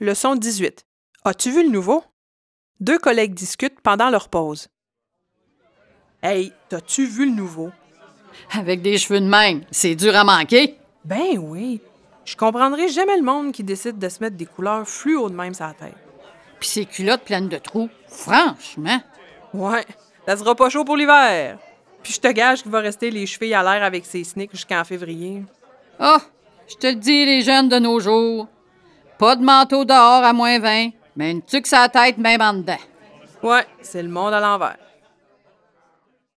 Leçon 18. As-tu vu le nouveau? Deux collègues discutent pendant leur pause. Hey, t'as-tu vu le nouveau? Avec des cheveux de même, c'est dur à manquer. Ben oui. Je comprendrai jamais le monde qui décide de se mettre des couleurs fluo de même sur la tête. Puis ces culottes pleines de trous, franchement. Ouais, ça sera pas chaud pour l'hiver. Puis je te gage qu'il va rester les cheveux à l'air avec ses sneaks jusqu'en février. Ah, oh, je te le dis, les jeunes de nos jours, pas de manteau dehors à moins 20, mais une tuque sa tête même en dedans. Ouais, c'est le monde à l'envers.